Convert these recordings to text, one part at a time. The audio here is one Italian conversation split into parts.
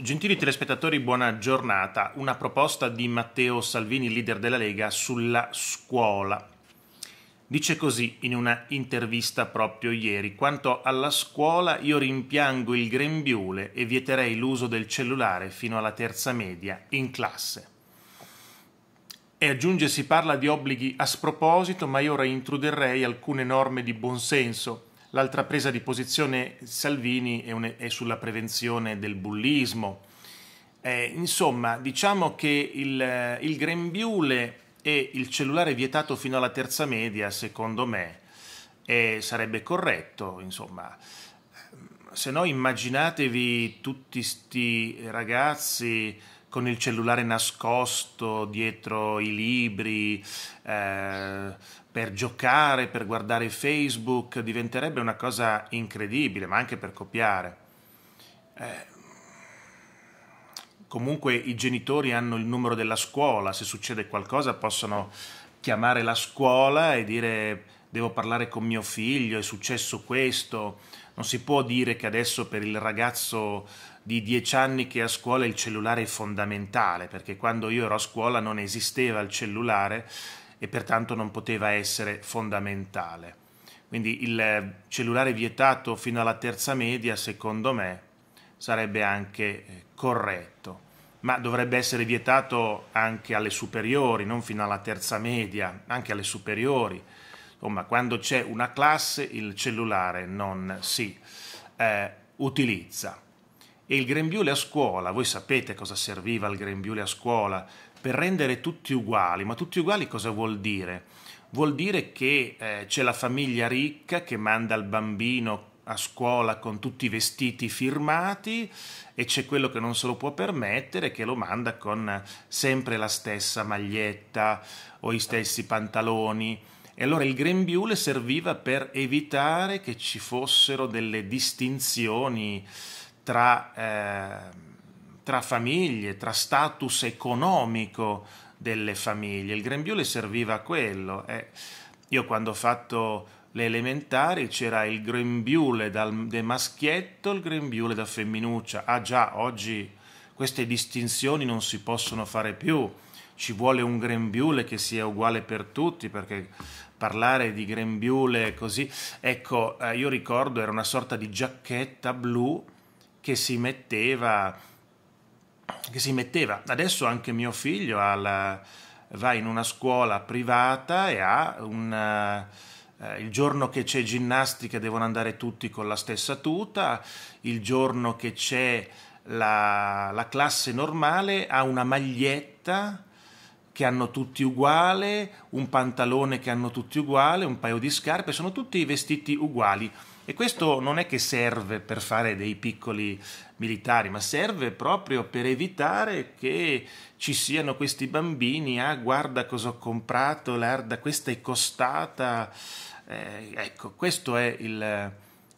Gentili telespettatori, buona giornata. Una proposta di Matteo Salvini, leader della Lega, sulla scuola. Dice così in una intervista proprio ieri, quanto alla scuola io rimpiango il grembiule e vieterei l'uso del cellulare fino alla terza media in classe. E aggiunge si parla di obblighi a sproposito, ma io reintroderrei alcune norme di buonsenso L'altra presa di posizione Salvini è, un, è sulla prevenzione del bullismo. Eh, insomma, diciamo che il, il, grembiule e il cellulare vietato fino alla terza media, secondo me, eh, sarebbe corretto. Insomma, se no immaginatevi tutti questi ragazzi con il cellulare nascosto dietro i libri, eh, per giocare, per guardare Facebook, diventerebbe una cosa incredibile, ma anche per copiare. Eh, comunque i genitori hanno il numero della scuola, se succede qualcosa possono chiamare la scuola e dire devo parlare con mio figlio, è successo questo. Non si può dire che adesso per il ragazzo di dieci anni che a scuola il cellulare è fondamentale, perché quando io ero a scuola non esisteva il cellulare e pertanto non poteva essere fondamentale. Quindi il cellulare vietato fino alla terza media, secondo me, sarebbe anche eh, corretto, ma dovrebbe essere vietato anche alle superiori, non fino alla terza media, anche alle superiori. Insomma, quando c'è una classe il cellulare non si eh, utilizza. E il grembiule a scuola, voi sapete cosa serviva il grembiule a scuola per rendere tutti uguali, ma tutti uguali cosa vuol dire? Vuol dire che eh, c'è la famiglia ricca che manda il bambino a scuola con tutti i vestiti firmati e c'è quello che non se lo può permettere che lo manda con eh, sempre la stessa maglietta o i stessi pantaloni. E allora il grembiule serviva per evitare che ci fossero delle distinzioni tra, eh, tra famiglie, tra status economico delle famiglie. Il grembiule serviva a quello. Eh. Io quando ho fatto le elementari c'era il grembiule dal, del maschietto, il grembiule da femminuccia. Ah già, oggi queste distinzioni non si possono fare più. Ci vuole un grembiule che sia uguale per tutti perché parlare di grembiule così... Ecco, eh, io ricordo era una sorta di giacchetta blu che si metteva, che si metteva. Adesso anche mio figlio la, va in una scuola privata e ha un... Eh, il giorno che c'è ginnastica devono andare tutti con la stessa tuta, il giorno che c'è la, la classe normale ha una maglietta che hanno tutti uguale, un pantalone che hanno tutti uguale, un paio di scarpe, sono tutti vestiti uguali. E questo non è che serve per fare dei piccoli militari, ma serve proprio per evitare che ci siano questi bambini, ah guarda cosa ho comprato, guarda questa è costata. Eh, ecco, questo è il,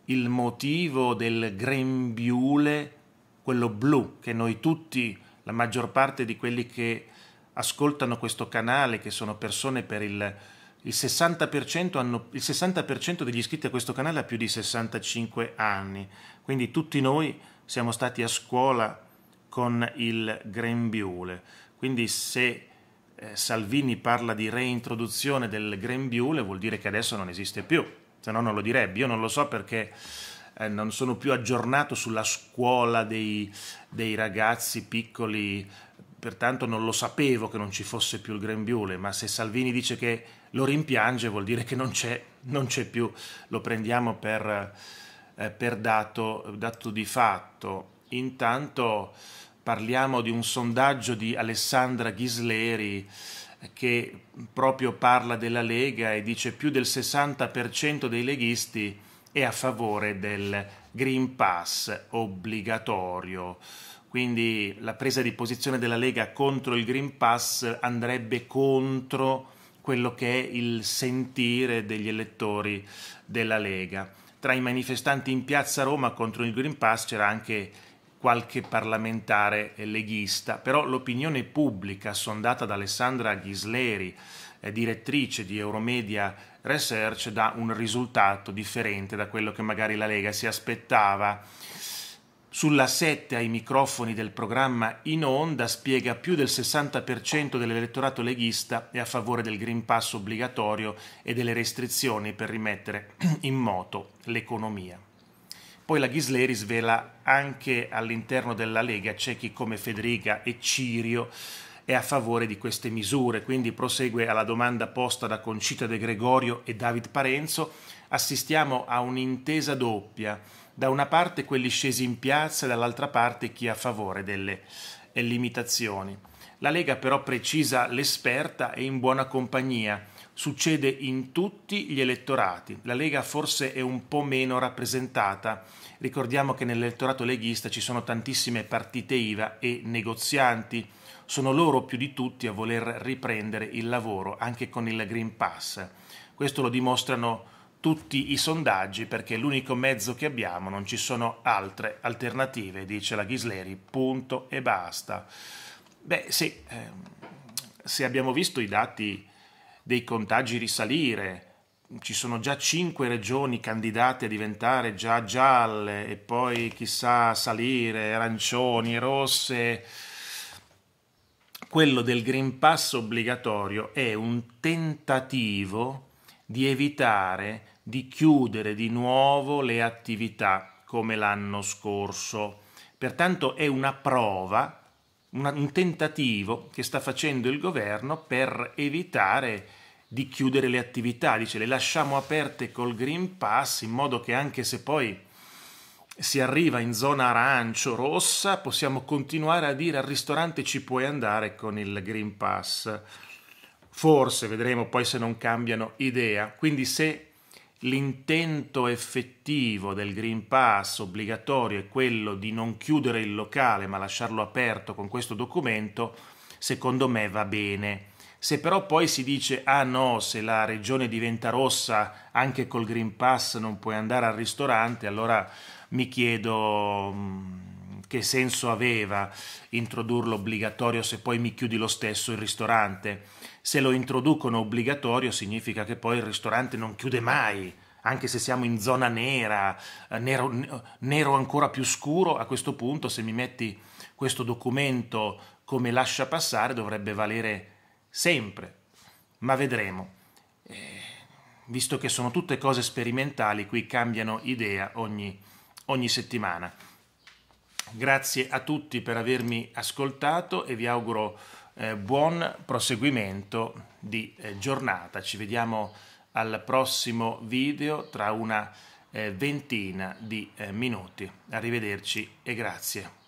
il motivo del grembiule, quello blu, che noi tutti, la maggior parte di quelli che ascoltano questo canale, che sono persone per il, il 60%, hanno, il 60% degli iscritti a questo canale ha più di 65 anni, quindi tutti noi siamo stati a scuola con il grembiule. Quindi se eh, Salvini parla di reintroduzione del grembiule vuol dire che adesso non esiste più, se no non lo direbbe. Io non lo so perché eh, non sono più aggiornato sulla scuola dei, dei ragazzi piccoli pertanto non lo sapevo che non ci fosse più il grembiule, ma se Salvini dice che lo rimpiange vuol dire che non c'è, non c'è più, lo prendiamo per, eh, per dato, dato, di fatto. Intanto parliamo di un sondaggio di Alessandra Ghisleri eh, che proprio parla della Lega e dice più del 60% dei leghisti è a favore del Green Pass obbligatorio quindi la presa di posizione della Lega contro il Green Pass andrebbe contro quello che è il sentire degli elettori della Lega. Tra i manifestanti in piazza Roma contro il Green Pass c'era anche qualche parlamentare leghista, però l'opinione pubblica sondata da Alessandra Ghisleri, eh, direttrice di Euromedia Research, dà un risultato differente da quello che magari la Lega si aspettava. Sulla 7 ai microfoni del programma In Onda spiega più del 60% dell'elettorato leghista è a favore del Green Pass obbligatorio e delle restrizioni per rimettere in moto l'economia. Poi la Ghisleri svela anche all'interno della Lega c'è chi come Federica e Cirio è a favore di queste misure, quindi prosegue alla domanda posta da Concita De Gregorio e David Parenzo, assistiamo a un'intesa doppia da una parte quelli scesi in piazza e dall'altra parte chi a favore delle eh, limitazioni. La Lega però precisa l'esperta e in buona compagnia. Succede in tutti gli elettorati. La Lega forse è un po' meno rappresentata. Ricordiamo che nell'elettorato leghista ci sono tantissime partite IVA e negozianti. Sono loro più di tutti a voler riprendere il lavoro anche con il Green Pass. Questo lo dimostrano tutti i sondaggi perché è l'unico mezzo che abbiamo, non ci sono altre alternative, dice la Ghisleri, punto e basta. Beh sì, ehm, se abbiamo visto i dati dei contagi risalire, ci sono già cinque regioni candidate a diventare già gialle e poi chissà salire, arancioni, rosse, quello del Green Pass obbligatorio è un tentativo di evitare di chiudere di nuovo le attività come l'anno scorso. Pertanto è una prova, un tentativo che sta facendo il governo per evitare di chiudere le attività, dice le lasciamo aperte col Green Pass in modo che anche se poi si arriva in zona arancio, rossa, possiamo continuare a dire al ristorante ci puoi andare con il Green Pass. Forse vedremo poi se non cambiano idea. Quindi se l'intento effettivo del Green Pass obbligatorio è quello di non chiudere il locale ma lasciarlo aperto con questo documento, secondo me va bene. Se però poi si dice ah no, se la regione diventa rossa anche col Green Pass non puoi andare al ristorante, allora mi chiedo mm, che senso aveva introdurlo obbligatorio se poi mi chiudi lo stesso il ristorante se lo introducono obbligatorio significa che poi il ristorante non chiude mai, anche se siamo in zona nera, nero, nero ancora più scuro, a questo punto se mi metti questo documento come lascia passare dovrebbe valere sempre, ma vedremo. Eh, visto che sono tutte cose sperimentali, qui cambiano idea ogni, ogni settimana. Grazie a tutti per avermi ascoltato e vi auguro eh, buon proseguimento di eh, giornata. Ci vediamo al prossimo video tra una eh, ventina di eh, minuti. Arrivederci e grazie.